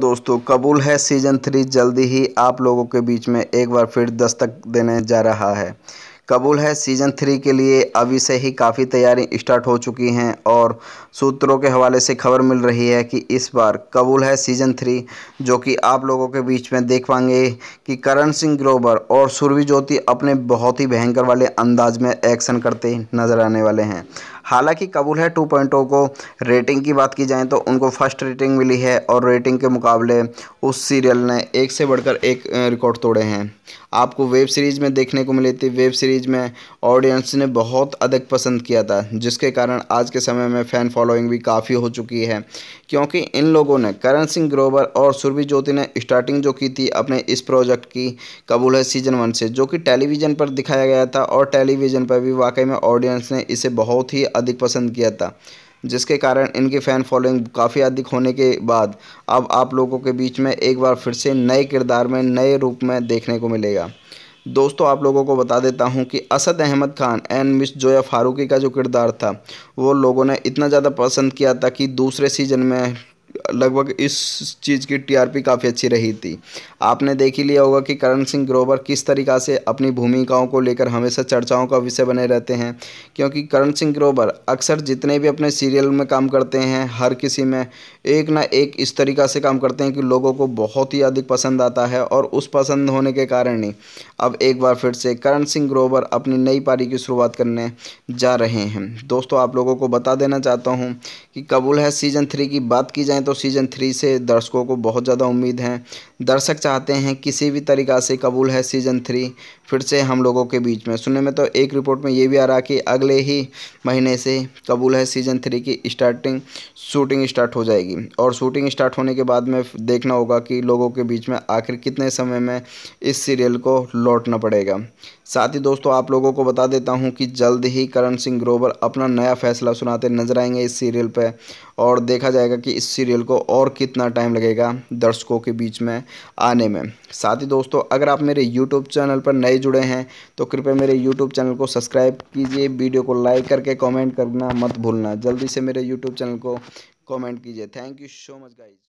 दोस्तों कबूल है सीजन थ्री जल्दी ही आप लोगों के बीच में एक बार फिर दस्तक देने जा रहा है कबूल है सीज़न थ्री के लिए अभी से ही काफ़ी तैयारी स्टार्ट हो चुकी हैं और सूत्रों के हवाले से खबर मिल रही है कि इस बार कबूल है सीज़न थ्री जो कि आप लोगों के बीच में देख पाएंगे कि करण सिंह ग्रोवर और सुरवी ज्योति अपने बहुत ही भयंकर वाले अंदाज में एक्शन करते नज़र आने वाले हैं हालांकि Qubool Hai two O oh को रेटिंग की बात की जाए तो उनको फर्स्ट रेटिंग मिली है और रेटिंग के मुकाबले उस सीरियल ने एक से बढ़कर एक रिकॉर्ड तोड़े हैं आपको वेब सीरीज़ में देखने को मिली थी वेब सीरीज़ में ऑडियंस ने बहुत अधिक पसंद किया था जिसके कारण आज के समय में फ़ैन फॉलोइंग भी काफ़ी हो चुकी है क्योंकि इन लोगों ने करण सिंह ग्रोवर और सुरभि ज्योति ने स्टार्टिंग जो की थी अपने इस प्रोजेक्ट की कबूल है सीजन वन से जो कि टेलीविज़न पर दिखाया गया था और टेलीविज़न पर भी वाकई में ऑडियंस ने इसे बहुत ही अधिक पसंद किया था जिसके कारण इनकी फ़ैन फॉलोइंग काफ़ी अधिक होने के बाद अब आप लोगों के बीच में एक बार फिर से नए किरदार में नए रूप में देखने को मिलेगा दोस्तों आप लोगों को बता देता हूं कि असद अहमद खान एंड मिस जोया फारूकी का जो किरदार था वो लोगों ने इतना ज़्यादा पसंद किया था कि दूसरे सीजन में लगभग इस चीज़ की टीआरपी काफ़ी अच्छी रही थी आपने देख ही लिया होगा कि करण सिंह ग्रोवर किस तरीक़ा से अपनी भूमिकाओं को लेकर हमेशा चर्चाओं का विषय बने रहते हैं क्योंकि करण सिंह ग्रोवर अक्सर जितने भी अपने सीरियल में काम करते हैं हर किसी में एक ना एक इस तरीक़ा से काम करते हैं कि लोगों को बहुत ही अधिक पसंद आता है और उस पसंद होने के कारण ही अब एक बार फिर से करण सिंह ग्रोवर अपनी नई पारी की शुरुआत करने जा रहे हैं दोस्तों आप लोगों को बता देना चाहता हूँ कि कबूल है सीज़न थ्री की बात की जाए तो सीज़न थ्री से दर्शकों को बहुत ज़्यादा उम्मीद है दर्शक चाहते हैं किसी भी तरीक़ा से कबूल है सीज़न थ्री फिर से हम लोगों के बीच में सुनने में तो एक रिपोर्ट में ये भी आ रहा कि अगले ही महीने से कबूल है सीज़न थ्री की स्टार्टिंग शूटिंग स्टार्ट हो जाएगी और शूटिंग स्टार्ट होने के बाद में देखना होगा कि लोगों के बीच में आखिर कितने समय में इस सीरियल को लौटना पड़ेगा साथ ही दोस्तों आप लोगों को बता देता हूं कि जल्द ही करण सिंह ग्रोवर अपना नया फैसला सुनाते नजर आएंगे इस सीरियल पे और देखा जाएगा कि इस सीरियल को और कितना टाइम लगेगा दर्शकों के बीच में आने में साथ ही दोस्तों अगर आप मेरे यूट्यूब चैनल पर नए जुड़े हैं तो कृपया मेरे यूट्यूब चैनल को सब्सक्राइब कीजिए वीडियो को लाइक करके कॉमेंट करना मत भूलना जल्दी से मेरे यूट्यूब चैनल को कॉमेंट कीजिए thank you so much guys